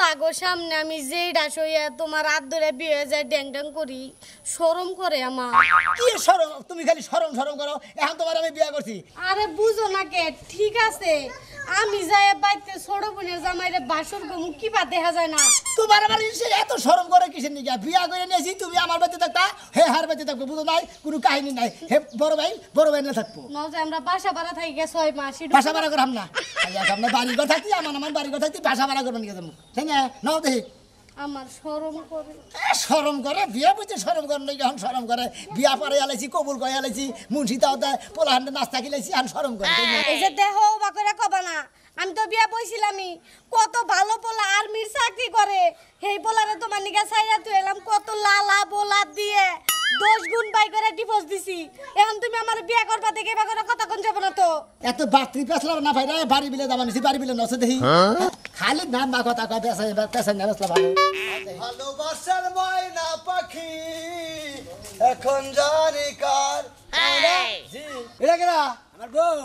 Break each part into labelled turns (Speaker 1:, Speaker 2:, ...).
Speaker 1: তাগো সামনে আমি যে ডাস হইয়া তোমার হাত ধরে বিয়ে যায় ড্যাং ড্যাং করি সরম করে আমার কি
Speaker 2: সরম তুমি খালি সরম সরম করো
Speaker 1: এখন তোমার আমি বিয়ে করছি আরে বুঝো না কে ঠিক আছে
Speaker 2: আমি যাই বাইতে ছোট বোনের জামাইরে বাসর গমু কি বা দেখা যায় না তোমার আমার এত সরম করে কিসের নিকা বিয়া করে নিয়েছি তুমি আমার বাড়িতে থাকতা হে হার বাড়িতে থাকবো বুঝো নাই কোনো কাহিনী নাই হে বড় ভাই বড় ভাই না থাকবো
Speaker 1: নজে আমরা বাসা ভাড়া থাকি ছয় মাস বাসা ভাড়া করাম
Speaker 2: না আমরা বাড়ি ঘর থাকি আমার আমার বাড়ি ঘর থাকি বাসা ভাড়া করবেন গেছে ভেঙে নাও দেখি আমি তো বিয়া বইছিলামই কত ভালো
Speaker 1: পোলা আর্মির চাকরি করে সেই পোলারে তোমার নিকা চাইয়া তুই এলাম কত লালা বোলা দিয়ে দশ গুণ বাই করে ডিভোর্স দিছি
Speaker 2: এখন তুমি আমার বিয়া করবা দেখে বা করে কথা কোন যাব না তো এত বাত্রি পেছলাম না ভাইরা বাড়ি বিলে দামানিছি বাড়ি বিলে নসে দেখি হ্যাঁ? খালি নাম বা কথা কথা আছে এবার কাছে না বসলা ভালো ভালোবাসার ময়না পাখি এখন জানি কার এটা কেনা আমার বউ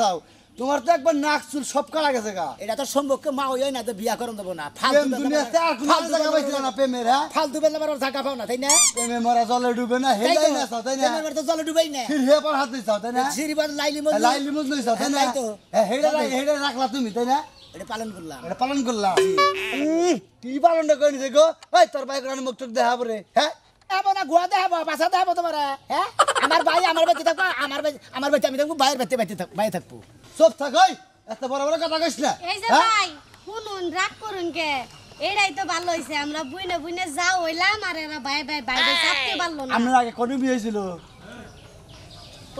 Speaker 2: চাও তোমার তো একবার নাক চুল সব কাটা গেছে গা এটা তো সম্পর্কে মা ওই না তো বিয়া করন দেবো না ফালতু দুনিয়াতে আর জায়গা পাইছিল না প্রেমের হ্যাঁ ফালতু বেলা পাও না তাই না প্রেমে মরা জলে ডুবে না হেলাই হ্যাঁ, না তাই না প্রেমের তো জলে হ্যাঁ, না ফির হাত দিছ তাই না লাইলি মজ লাইলি মজ লইছ তাই না হেড়া হেড়া রাখলা তুমি তাই না এটা পালন করলাম এটা পালন করলাম তুই পালনটা করে ওই তোর ভাই রান মুখ চোখ দেখাবো রে হ্যাঁ এমন গোয়া দেখাবো পাশা দেখাবো তোমার হ্যাঁ আমার আমার বাচ্চা আমি থাকবো বাইরের বাচ্চা বাইতে বাইরে থাকবো সব থাকাই এত বড় বড় কথা কইস না এই যে হ্যাঁ? ভাই শুনুন রাগ করুন কে এরাই তো ভালো হইছে আমরা বুইনে
Speaker 1: বুইনে যাও হইলাম আর এরা বাই বাই বাই বাই পারলো না আমরা আগে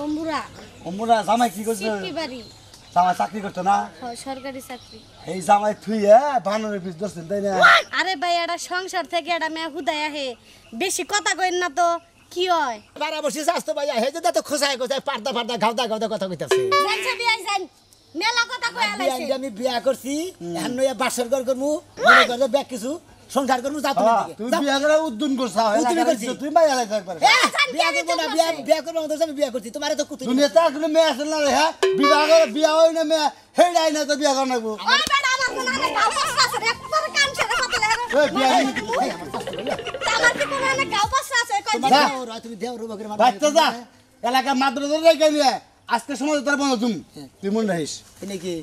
Speaker 1: অম্বুরা
Speaker 2: অম্বুরা জামাই কি করছে কি বাড়ি জামাই চাকরি করতো না
Speaker 1: সরকারি চাকরি
Speaker 2: এই জামাই তুই বানরের ধরছেন তাই না
Speaker 1: আরে ভাই এটা সংসার থেকে এটা মেয়ে হুদায় আহে বেশি কথা কইন না তো কি হয় বারা বসে আসতো ভাইয়া হে যে
Speaker 2: তো খোসায় খোসায় পার্দা পার্দা গাওদা গাওদা কথা কইতাছে জানছে বিয়াই জান মেলা কথা কই আলাইছে আমি বিয়া করছি এখন নয়া বাসর ঘর করমু মনে করবে ব্যাগ কিছু সংসার করমু যা তুমি তুমি বিয়া করে উদ্যন করছো তুমি করছি তুমি মাইয়া লাগছ একবার বিয়া করব না বিয়া বিয়া করব আমাদের সাথে বিয়া করছি তোমারে তো কুতুনি তুমি তো আসলে মেয়ে আসল না রে হ্যাঁ বিবাহ করে বিয়া হই না মেয়ে হেডাই না তো বিয়া করনা গো বেটা আমার না আমার কাছে একবার কাম ছেড়ে এলাকা মাদ্রাসা রেখে নিয়ে আজকে সময় তার বন্ধ তুমি তুই মন রাখিস নাকি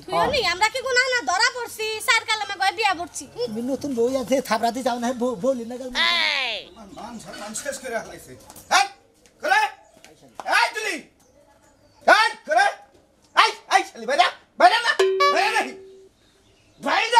Speaker 2: আমরা
Speaker 1: কি গুনাহ না ধরা পড়ছি স্যার কালামে কয় বিয়া পড়ছি
Speaker 2: তুমি নতুন বউ আছে থাপড়াতে যাও না বলি না গেল মান মান শেষ করে রাখলাইছে এই করে এই তুলি এই করে এই এই শালি বাইরা বাইরা না বাইরা নাই বাইরা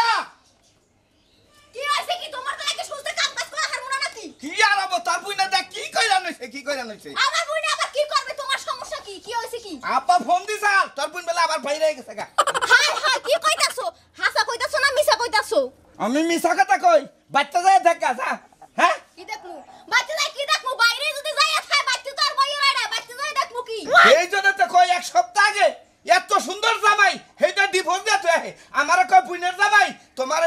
Speaker 2: বাইরান হইছে আমার বোন আবার কি করবে তোমার সমস্যা কি কি হইছে কি আপা ফোন দিছাল তোর বোন বেলা আবার বাইরে গেছে গা হাই হাই কি
Speaker 3: কইতাছো হাসা কইতাছো না মিছা কইতাছো
Speaker 2: আমি মিছা কথা কই বাচ্চা যায় দেখা যা হ্যাঁ
Speaker 3: কি দেখমু বাচ্চা যায় কি দেখমু বাইরে যদি যাই খায় বাচ্চা তো আর বইও না বাচ্চা যায় দেখমু কি এই
Speaker 2: জন্য তো কই এক সপ্তাহ আগে এত সুন্দর জামাই সেইটা ডিভোর্স দিয়ে তুই আহে আমার কয় বুনের জামাই তোমার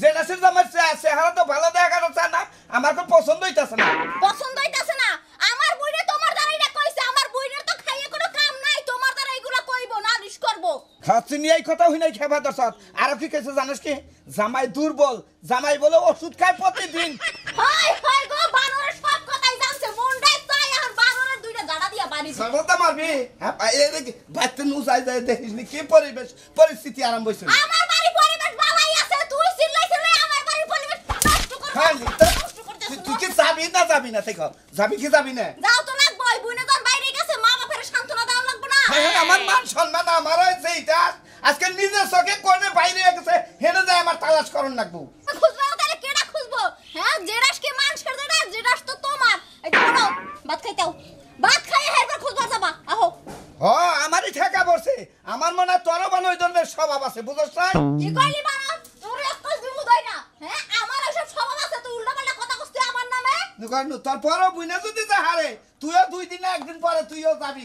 Speaker 2: জেনাসের জামাই চেহারা তো ভালো দেখা যাচ্ছে না আমার কয় পছন্দ হইতাছে না পছন্দ তুই কথা হই নাই খেবা দর্শক আর কি কেছে জানিস কি জামাই দুর্বল জামাই বলে ওষুধ খায় প্রতিদিন
Speaker 3: হাই হাই গো বানর সব কথাই জানছে মনটাই চাই আর বানরের দুইটা গাড়া দিয়া বানি সাবতে
Speaker 2: মারবি হ্যাঁ এই দেখ বাইতে নু যাই যায় দেখিস নি কি পরিবেশ পরিস্থিতি আরম্ভ হইছে আমার
Speaker 3: বাড়ি পরিবেশ ভালোই আছে তুই চিল্লাই চিল্লাই আমার বাড়ি পরিবেশ নষ্ট
Speaker 2: করছিস তুই কি যাবি না যাবি না দেখো যাবি কি যাবি না
Speaker 3: এখন আমার মান
Speaker 2: সম্মান আমার হয়েছে এটা আজকে নিজের চোখে কোনে বাইরে গেছে হেনে যায় আমার তালাশ করন লাগবো
Speaker 3: খুঁজবো হ্যাঁ,
Speaker 2: মনে হয় তোর বানো আছে বুঝছ না না হ্যাঁ আমার এসব স্বভাব আছে উল্টা
Speaker 3: পাল্টা কথা কইছিস আমার নামে
Speaker 2: নুকার নু তুইও দুই দিনে একদিন পরে তুইও যাবি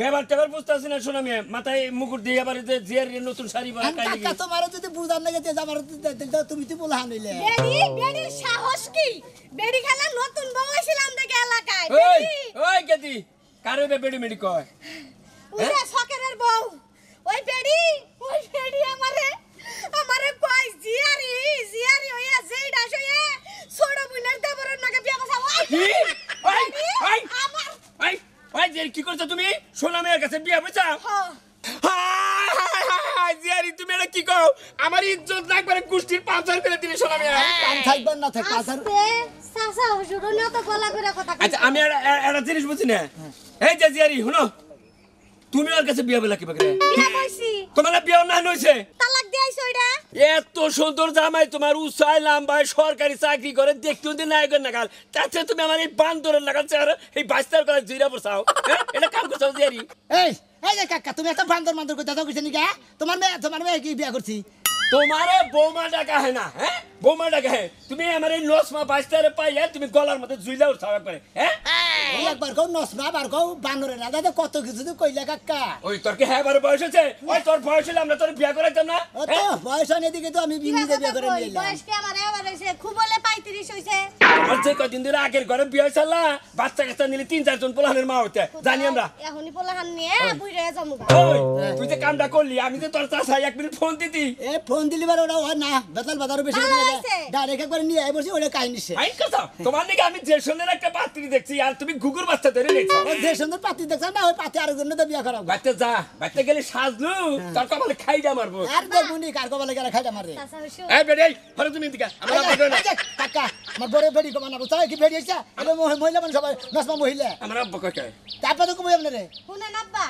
Speaker 2: বেবার টেবার বুঝতেছি না শোনা মেয়ে মাথায় মুকুট দিয়ে নতুন শাড়ি পরা কাই যদি বুঝার লাগে যে আমার তুমি
Speaker 1: সাহস কি বেরি খালা নতুন বউ দেখে এলাকায়
Speaker 2: মেডি কয় উড়া
Speaker 1: হ্যাঁ? বউ ওই বেড়ি ওই বেড়ি আমারে আমারে কয় জিয়ারি জিয়ারি হইয়া যেই ডাস হইয়া ছোট বুইনার দেবরের নাকে বিয়া কথা ওই ওই
Speaker 2: আমার জিয়ারি কি করছো তুমি সোনা মেয়ের কাছে বিয়া বেচা হ্যাঁ। জিয়ারি তুমি এটা কি কও আমার ইজ্জত একবারে কুষ্টির পাঁচার করে দিলে সোনা মেয়ে হ্যাঁ। থাকবেন না পাঁচার কথা আচ্ছা, আমি একটা জিনিস বুঝি না এই যে জিয়ারি শুনো তুমি ওর কাছে বিয়া বেলা কি তোমার বিয়া না হইছে করতে আইছো এত সুন্দর জামাই তোমার উসাই লাম্বায় সরকারি চাকরি করে দেখতেও দিন নাই করে তাতে তুমি আমার এই বান্দরের নাগাল চেহারা এই বাস্তার করে জিরা বসাও এটা কাম করছো দিয়ারি এই এই যে কাকা তুমি একটা বান্দর মান্দর কথা যাও কিছু নাকি হ্যাঁ? তোমার মেয়ে তোমার মেয়ে কি বিয়া করছি তোমারে বৌমা ডাকা হয় না হ্যাঁ বৌমা ডাকা হয় তুমি আমার এই লসমা বাস্তারে পাইয়া তুমি গলার মধ্যে জুইলা উঠাও একবারে হ্যাঁ হ্যাঁ। একবার কও নসমা আবার না দাদা কত কিছু তো কইলা কাকা ওই তোর হ্যাঁ বয়স হয়েছে ওই তোর বয়স হলে আমরা তোর বিয়া করাইতাম না ও তো হ্যাঁ? বয়স এদিকে তো আমি বিয়ে করে নিলাম বয়স
Speaker 1: আমার এবার হইছে খুব হলে 35 হইছে
Speaker 2: আর যে কদিন ধরে আগের ঘরে বিয়ে চালা বাচ্চা কাচ্চা নিলে তিন চারজন পোলাহানের মা হতে জানি আমরা একটা পাত্রী দেখছি আর তুমি গুগুর বাচ্চা ধরে দেখছো যে সুন্দর পাত্রী দেখছো না ওই পাত্রী আরেকজন তো বিয়ে করাবো বাচ্চা যা বাচ্চা গেলে সাজলু হ্যাঁ। তোর কপালে খাইটা মারবো আর দেখবো নি কার কপালে আমার বড় বেড়ি কমান না চাই কি বেড়ি হইছে আরে মহিলা মানে সবাই নসমা মহিলা আমার আব্বা কয় কয় তারপর তো কই আপনারে
Speaker 1: শুনেন আব্বা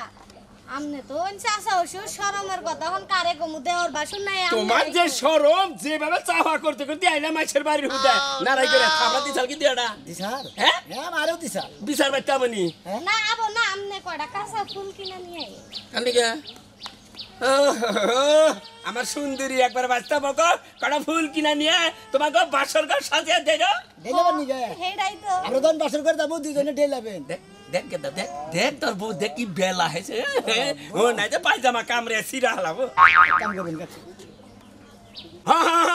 Speaker 1: আমনে তো চাচা হইছো শরমের কথা হন কারে গমু দেওয়ার বাসন নাই তোমার
Speaker 2: যে শরম যেভাবে চাপা করতে করতে আইলা মাছের বাড়ির হুদা নারাই করে থামলা দিছাল কি দিয়াডা দিছাল হ্যাঁ হ্যাঁ মারেও দিছাল বিচার বাইতা মানি
Speaker 1: হ্যাঁ? না আবো না আমনে কয়টা কাঁচা ফুল কিনা নিয়ে
Speaker 2: আই কান্দিকা আমার সুন্দরী একবার বাচ্চা বক কটা ফুল কিনা নিয়ে তোমাকে বাসর ঘর সাজিয়ে দেব ঢেলাবেন নি যায় হেড়াই তো আমরা তখন বাসর ঘর যাবো দুজনে ঢেলাবেন দেখ কে দেখ দেখ তোর বউ দেখ কি বেলা হয়েছে ও নাই তো পায়জামা সিরা কাম করবেন হ্যাঁ হ্যাঁ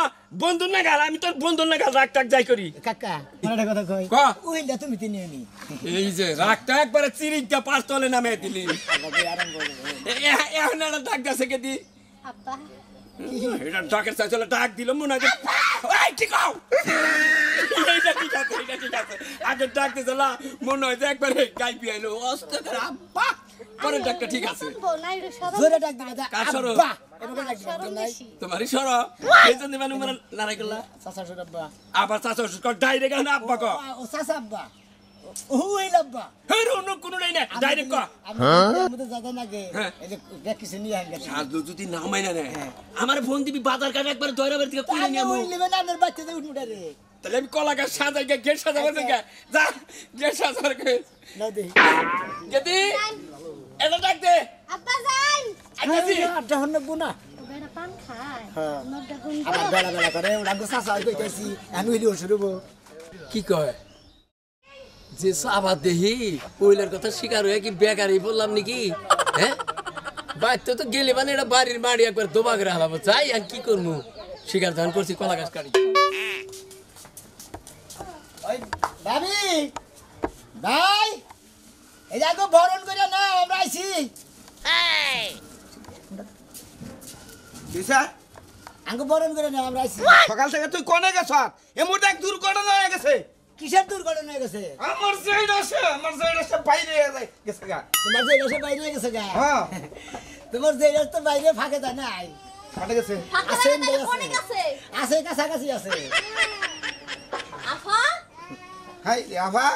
Speaker 2: বন্ধু না গাল আমি তোর বন্ধু না গাল রাগ টাক যাই করি কাকা একটা কথা কই ক ওইটা তুমি তিনি আমি এই যে রাগ টাক একবারে চিরিটা পার তলে নামে দিলি এখন একটা ডাক দাসে কে দি আপা এটা ডাকের সাথে চলে ডাক দিল মনে হয় ওই কি কও এইটা ঠিক আছে এইটা ঠিক আছে আগে ডাক দিছলা মনে হয় যে একবারে গাই পিয়াইলো অস্ত করে আব্বা ঠিক আছে জোরে ডাক তোমারই এই জন্য মানে লড়াই করলা চাচা আব্বা আবার চাচা ডাইরেক্ট আব্বা ও চাচা আব্বা এই হের অন্য নাই হ্যাঁ? না ডাইরেক্ট হ্যাঁ। এই যে কিছু নিয়ে যদি না না হ্যাঁ। আমার ফোন দিবি বাজার কাটে একবার দয়রাবের থেকে কুলে নিয়ে আমি না আমার বাচ্চা দিয়ে উঠমুটা রে তাহলে আমি কলা গাছ সাজাই গেট সাজাবার আচ্ছা। যা গেট সাজাবার গেট না দে গেদি এটা আচ্ছা, হ্যাঁ, হ্যাঁ। আবার বেলা বেলা কি কয় যে সাবা দেহি পহিলার কথা শিকার হয়ে কি বেকারি বললাম নাকি হ্যাঁ বাড়িতে তো গেলে মানে এটা বাড়ির বাড়ি একবার দোবা করে হালাবো যাই আমি কি করবো শিকার ধান করছি কলা গাছ কাটি ভাই ভরণ না আমরা আইছি না আমরা সকাল থেকে তুই কনে গেছ এ মোটা এক দুর্ঘটনা হয়ে গেছে কিসের দুর্ঘটনা হয়ে গেছে আমার তোমার যে বাইরে গেছে গা তোমার হ্যাঁ। বাইরে ফাঁকে তা নাই আছে আছে হাই আফা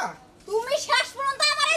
Speaker 3: তুমি শেষ পর্যন্ত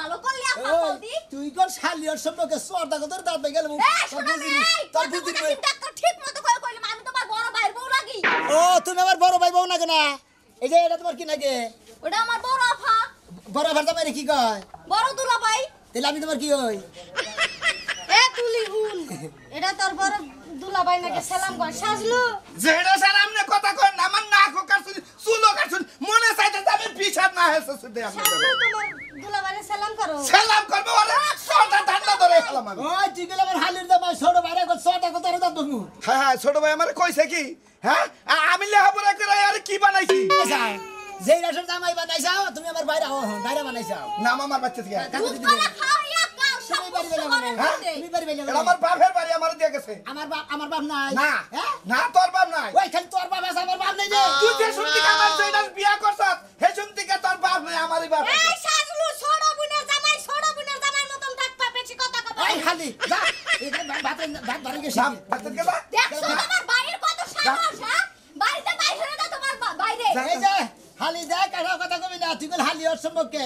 Speaker 3: ভালো করলি আপা
Speaker 2: তুই কোন শালিয়ার সম্পর্কে সর্দা কতর দাঁত বেগে গেল তোর বুঝি ঠিক মতো করে
Speaker 3: কইলাম আমি তোমার বড় ভাইয়ের বউ লাগি ও তুমি
Speaker 2: আমার বড় ভাই বউ লাগে না এই যে এটা তোমার কি লাগে ওটা আমার বড় আফা বড় আফার তোমার কি কয় বড় দুলা ভাই তাহলে আমি তোমার কি হই এ তুলি
Speaker 1: হুন এটা তোর বড় দুলা ভাই নাকি সালাম কর সাজলু যেটা সালাম নে কথা
Speaker 2: কয় পিছাত না হেসে সুদে আমি তোমার
Speaker 1: দুলাবারে সালাম করো সালাম করবে ওরে ছটা ধান্দা ধরে সালাম আমি ওই
Speaker 2: তুই দুলাবার হালির দা ভাই ছোট ভাইরা কো ছটা কত রে দাও হ্যাঁ হ্যাঁ ছোট ভাই আমারে কইছে কি হ্যাঁ আমি লেহাপড়া করে আর কি বানাইছি আচ্ছা যেই রাসের জামাই বানাইছাও তুমি আমার বাইরে হও বাইরে বানাইছাও নাম আমার বাচ্চা থেকে আমার বাপের খাও আমার বাপ নাই না হ্যাঁ? তোর বাপ নাই তোর বাপ আছে আমার বাপ নাই তুই যে সত্যি আমার বিয়া করছ বাপ নাই আমারই বাপ এই শাশুড়ু
Speaker 1: ছোট বুনের জামাই ছোট বুনের জামাই মতন থাকবা বেশি কথা কবা এই খালি
Speaker 2: যা এটা ভাত ভাত ধরে গেছি ভাত ধরে গেবা দেখছো
Speaker 3: তোমার বাড়ির কত সাহস হ্যাঁ বাড়িতে বাইরে না তোমার বাইরে যাই যা
Speaker 2: হালি যা কারো কথা কবি না তুই বল ওর সম্পর্কে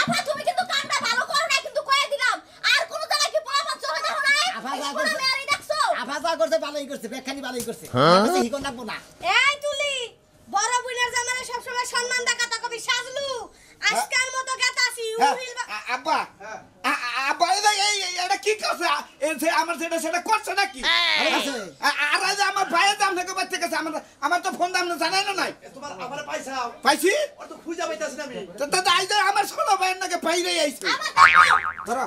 Speaker 3: আপা তুমি কিন্তু কামটা ভালো করো না কিন্তু কয়ে দিলাম আর কোন জায়গায় কি পোলাপান চলে যাও না আপা যা করছে আপা যা করছে ভালোই করছে ব্যাখ্যানি ভালোই করছে হ্যাঁ হিকন লাগবো না
Speaker 1: এই আজকাল মতো গেতাছি হ্যাঁ, হ্যাঁ, আব্বা হ্যাঁ।
Speaker 2: আব্বা এই এটা কি করছে আমার সেটা সেটা করছে নাকি আর যে আমার ভাইয়ের দাম থেকে বাচ্চা গেছে আমার আমার তো ফোন দাম জানাই না নাই তোমার আমার পাইছা পাইছি তো খুঁজা পাইতাছি না আমি তো তাই আমার ষোলো ভাইয়ের নাকি পাইলেই আইছে ধরো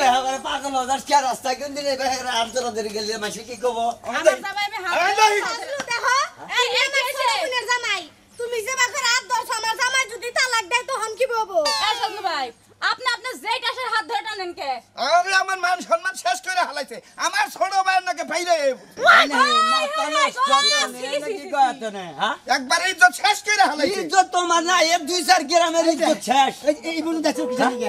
Speaker 2: হ্যাঁ? আমার জামাই
Speaker 3: ভাই আপনি
Speaker 2: কে আরে আমার শেষ করে হালাইছে আমার ছোট ভাইয়ের নাকি বাইরে হ্যাঁ? ইজ্জত শেষ করে হালাইছে ইজ্জত তোমার না এক দুই চার গ্রামের ইজ্জত শেষ এই বলুন দেখো কি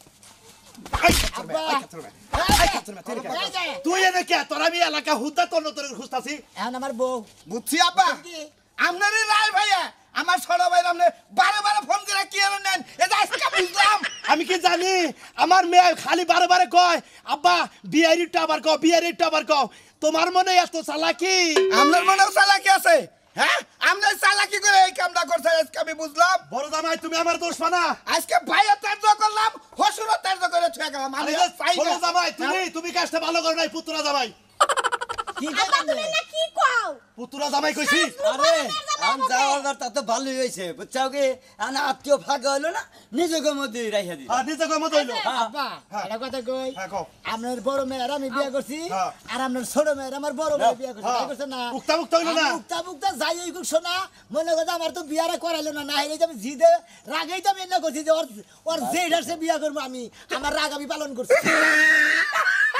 Speaker 2: আমি ভাইয়া আমার ভাই বারে ফোন করে কি আমি কি জানি আমার মেয়ে খালি বারে বারে কয় আব্বা বিয়ারিটা আবার কও বিয়ারিটা আবার কো তোমার মনে এত চালাকি আমার মনেও চালাকি আছে হ্যাঁ আমরা চালাকি করে এই কামটা করছে আমি বুঝলাম বড় জামাই তুমি আমার দোষ মানা আজকে ভাইয়ের ত্যাজ্য করলাম হসুরও ত্যাজ্য করে ছুঁয়ে গেলাম চাই বড় তুমি হ্যাঁ? তুমি ভালো করো নাই পুত্রা জামাই কি পুতুরা জামাই কইছি আরে যাওয়ার ভালোই হইছে বুঝছাও কি আত্মীয় হইলো না নিজেকে মধ্যে রাইখা হ্যাঁ, মধ্যে হইলো আচ্ছা, হ্যাঁ। হ্যাঁ। এটা কথা কই আপনার বড় মেয়ের আমি বিয়ে করছি আর আপনার ছোট মেয়ের আমার বড় বিয়ে তাই করছে না উক্তা হইলো না উক্তা যাই শোনা মনে কথা আমার তো বিয়ারা করাইলো না না আমি জিদে রাগেই তো আমি এনে করছি যে ওর ওর যেটা আচ্ছা। সে বিয়ে করব আমি আমার রাগ আমি পালন করছি